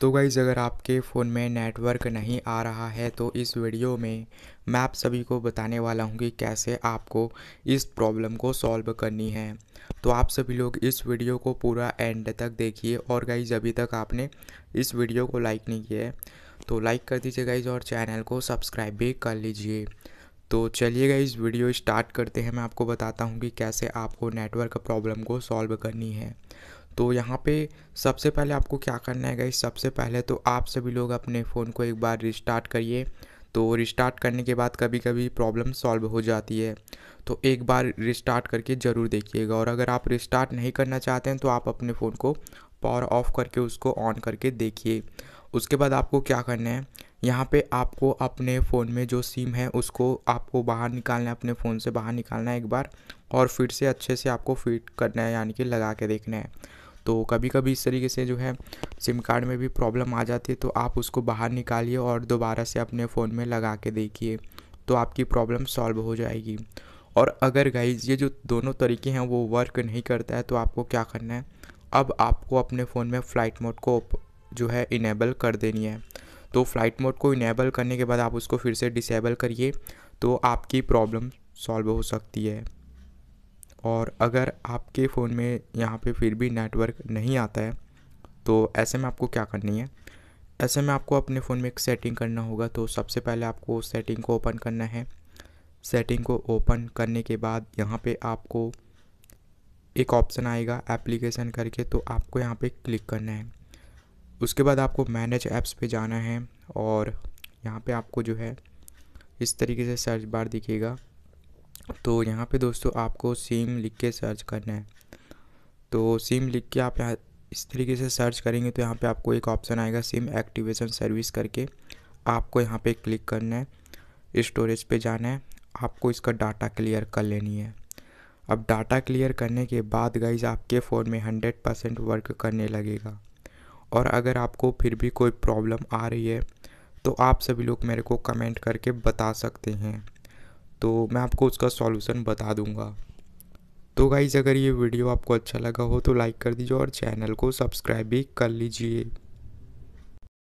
तो गाइज़ अगर आपके फ़ोन में नेटवर्क नहीं आ रहा है तो इस वीडियो में मैं आप सभी को बताने वाला हूँ कि कैसे आपको इस प्रॉब्लम को सॉल्व करनी है तो आप सभी लोग इस वीडियो को पूरा एंड तक देखिए और गाइज़ अभी तक आपने इस वीडियो को लाइक नहीं किया है तो लाइक कर दीजिए गाइज़ और चैनल को सब्सक्राइब भी कर लीजिए तो चलिए गाइज़ वीडियो स्टार्ट करते हैं मैं आपको बताता हूँ कि कैसे आपको नेटवर्क प्रॉब्लम को सॉल्व करनी है तो यहाँ पे सबसे पहले आपको क्या करना है गई सबसे पहले तो आप सभी लोग अपने फ़ोन को एक बार रिस्टार्ट करिए तो रिस्टार्ट करने के बाद कभी कभी प्रॉब्लम सॉल्व हो जाती है तो एक बार रिस्टार्ट करके ज़रूर देखिएगा और अगर आप रिस्टार्ट नहीं करना चाहते हैं तो आप अपने फ़ोन को पावर ऑफ करके उसको ऑन करके देखिए उसके बाद आपको क्या करना है यहाँ पे आपको अपने फ़ोन में जो सिम है उसको आपको बाहर निकालना है अपने फ़ोन से बाहर निकालना है एक बार और फिर से अच्छे से आपको फिट करना है यानी कि लगा के देखना है तो कभी कभी इस तरीके से जो है सिम कार्ड में भी प्रॉब्लम आ जाती है तो आप उसको बाहर निकालिए और दोबारा से अपने फ़ोन में लगा के देखिए तो आपकी प्रॉब्लम सॉल्व हो जाएगी और अगर गाइज ये जो दोनों तरीके हैं वो वर्क नहीं करता है तो आपको क्या करना है अब आपको अपने फ़ोन में फ़्लाइट मोड को जो है इनेबल कर देनी है तो फ़्लाइट मोड को इनेबल करने के बाद आप उसको फिर से डिसेबल करिए तो आपकी प्रॉब्लम सॉल्व हो सकती है और अगर आपके फ़ोन में यहाँ पे फिर भी नेटवर्क नहीं आता है तो ऐसे में आपको क्या करनी है ऐसे में आपको अपने फ़ोन में एक सेटिंग करना होगा तो सबसे पहले आपको सेटिंग को ओपन करना है सेटिंग को ओपन करने के बाद यहाँ पे आपको एक ऑप्शन आएगा एप्लीकेशन करके तो आपको यहाँ पे क्लिक करना है उसके बाद आपको मैनेज ऐप्स पे जाना है और यहाँ पे आपको जो है इस तरीके से सर्च बार दिखेगा तो यहाँ पे दोस्तों आपको सिम लिख के सर्च करना है तो सिम लिख के आप यहाँ इस तरीके से सर्च करेंगे तो यहाँ पे आपको एक ऑप्शन आएगा सिम एक्टिवेशन सर्विस करके आपको यहाँ पे क्लिक करना है स्टोरेज पे जाना है आपको इसका डाटा क्लियर कर लेनी है अब डाटा क्लियर करने के बाद गाइज आपके फ़ोन में हंड्रेड परसेंट वर्क करने लगेगा और अगर आपको फिर भी कोई प्रॉब्लम आ रही है तो आप सभी लोग मेरे को कमेंट करके बता सकते हैं तो मैं आपको उसका सॉल्यूशन बता दूंगा तो गाइज़ अगर ये वीडियो आपको अच्छा लगा हो तो लाइक कर दीजिए और चैनल को सब्सक्राइब भी कर लीजिए